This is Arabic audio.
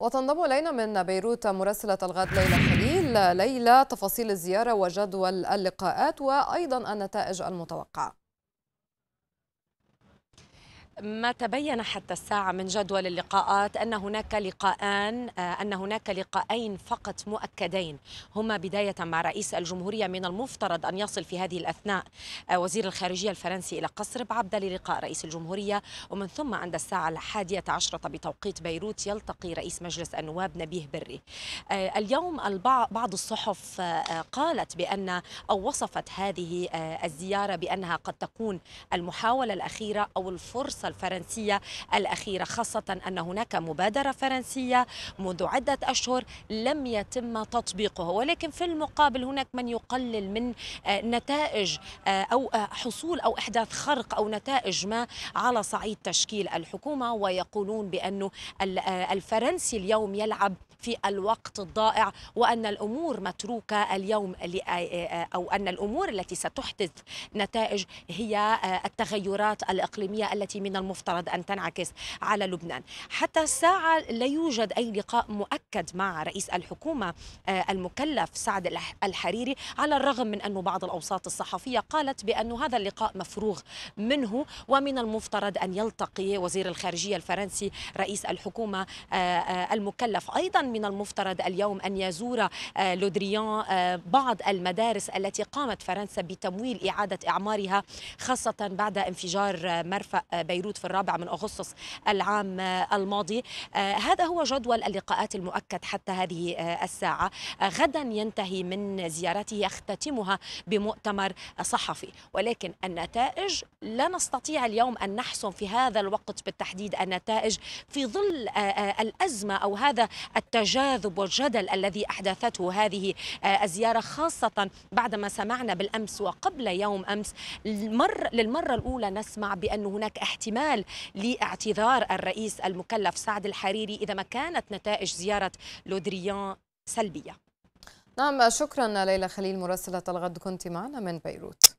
وتنضم إلينا من بيروت مراسلة الغد ليلى خليل ليلى تفاصيل الزيارة وجدول اللقاءات وأيضا النتائج المتوقعة ما تبين حتى الساعة من جدول اللقاءات أن هناك لقاءان آه، أن هناك لقاءين فقط مؤكدين هما بداية مع رئيس الجمهورية من المفترض أن يصل في هذه الأثناء آه، وزير الخارجية الفرنسي إلى قصر بعبدة للقاء رئيس الجمهورية ومن ثم عند الساعة الحادية عشرة بتوقيت بيروت يلتقي رئيس مجلس النواب نبيه بري آه، اليوم بعض الصحف قالت بأن أو وصفت هذه الزيارة بأنها قد تكون المحاولة الأخيرة أو الفرصة الدراسه الفرنسية الأخيرة خاصة أن هناك مبادرة فرنسية منذ عدة أشهر لم يتم تطبيقها ولكن في المقابل هناك من يقلل من آه، نتائج آه، أو آه، حصول أو إحداث خرق أو نتائج ما على صعيد تشكيل الحكومة ويقولون بانه الفرنسي اليوم يلعب في الوقت الضائع وأن الأمور متروكة اليوم أو أن الأمور التي ستحدث نتائج هي التغيرات الإقليمية التي من من المفترض أن تنعكس على لبنان حتى الساعة لا يوجد أي لقاء مؤكد مع رئيس الحكومة آه، المكلف سعد الحريري على الرغم من أن بعض الأوساط الصحفية قالت بأن هذا اللقاء مفروغ منه ومن المفترض أن يلتقي وزير الخارجية الفرنسي رئيس الحكومة آه، آه، المكلف أيضا من المفترض اليوم أن يزور لودريان بعض المدارس التي قامت فرنسا بتمويل إعادة إعمارها خاصة بعد انفجار مرفأ بيروت بيروت في الرابع من أغسطس العام الماضي آه، هذا هو جدول اللقاءات المؤكد حتى هذه آه، الساعة آه، غدا ينتهي من زيارته يختتمها بمؤتمر صحفي ولكن النتائج لا نستطيع اليوم أن نحسم في هذا الوقت بالتحديد النتائج في ظل الأزمة أو هذا التجاذب والجدل الذي أحدثته هذه الزيارة خاصة بعدما سمعنا بالأمس وقبل يوم أمس للمرة الأولى نسمع بأن هناك احتمال احتمال لاعتذار الرئيس المكلف سعد الحريري اذا ما كانت نتائج زياره لودريان سلبيه. نعم شكرا ليلى خليل مراسله الغد كنت معنا من بيروت.